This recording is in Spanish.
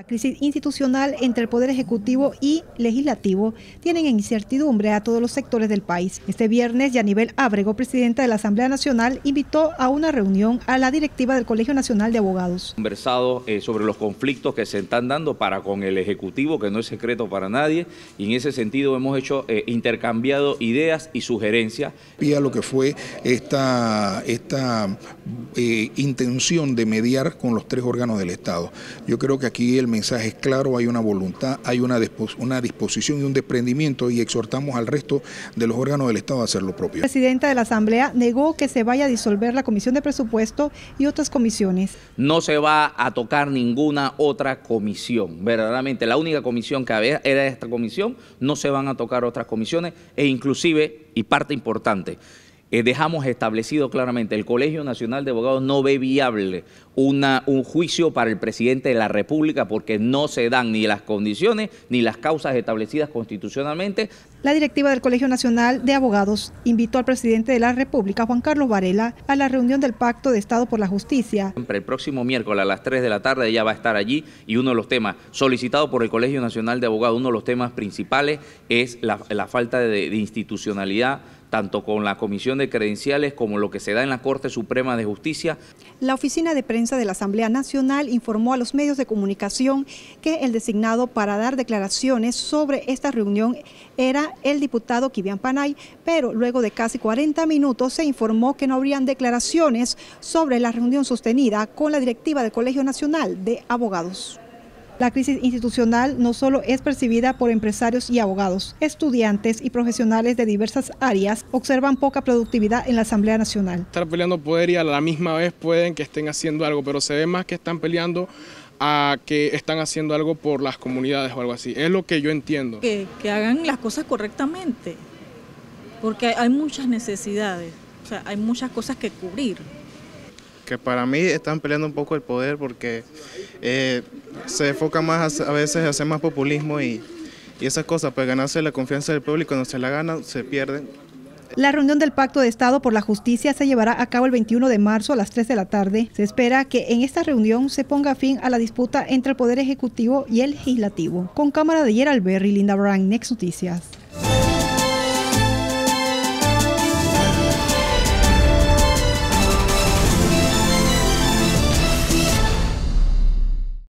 La crisis institucional entre el Poder Ejecutivo y Legislativo tienen en incertidumbre a todos los sectores del país. Este viernes, nivel Abrego, presidenta de la Asamblea Nacional, invitó a una reunión a la directiva del Colegio Nacional de Abogados. Conversado eh, sobre los conflictos que se están dando para con el Ejecutivo, que no es secreto para nadie, y en ese sentido hemos hecho eh, intercambiado ideas y sugerencias. Y lo que fue esta, esta eh, intención de mediar con los tres órganos del Estado. Yo creo que aquí el mensaje es claro, hay una voluntad, hay una, una disposición y un desprendimiento y exhortamos al resto de los órganos del Estado a hacer lo propio. La presidenta de la Asamblea negó que se vaya a disolver la Comisión de Presupuesto y otras comisiones. No se va a tocar ninguna otra comisión, verdaderamente. La única comisión que había era esta comisión, no se van a tocar otras comisiones e inclusive, y parte importante, eh, dejamos establecido claramente, el Colegio Nacional de Abogados no ve viable un juicio para el presidente de la República porque no se dan ni las condiciones ni las causas establecidas constitucionalmente. La directiva del Colegio Nacional de Abogados invitó al presidente de la República, Juan Carlos Varela, a la reunión del Pacto de Estado por la Justicia. El próximo miércoles a las 3 de la tarde ella va a estar allí y uno de los temas solicitado por el Colegio Nacional de Abogados, uno de los temas principales es la, falta de institucionalidad tanto con la Comisión de Credenciales como lo que se da en la Corte Suprema de Justicia. La oficina de prensa de la Asamblea Nacional informó a los medios de comunicación que el designado para dar declaraciones sobre esta reunión era el diputado Kivian Panay, pero luego de casi 40 minutos se informó que no habrían declaraciones sobre la reunión sostenida con la directiva del Colegio Nacional de Abogados. La crisis institucional no solo es percibida por empresarios y abogados, estudiantes y profesionales de diversas áreas observan poca productividad en la Asamblea Nacional. Están peleando poder y a la misma vez pueden que estén haciendo algo, pero se ve más que están peleando a que están haciendo algo por las comunidades o algo así. Es lo que yo entiendo. Que, hagan las cosas correctamente, porque hay, muchas necesidades, o sea, hay muchas cosas que cubrir que para mí están peleando un poco el poder porque eh, se enfoca más a, veces hace hacer más populismo y, esas cosas, pues ganarse la confianza del público, no se la gana, se pierden La reunión del Pacto de Estado por la Justicia se llevará a cabo el 21 de marzo a las 3 de la tarde. Se espera que en esta reunión se ponga fin a la disputa entre el Poder Ejecutivo y el Legislativo. Con cámara de Gerald Berry, Linda brown Next Noticias.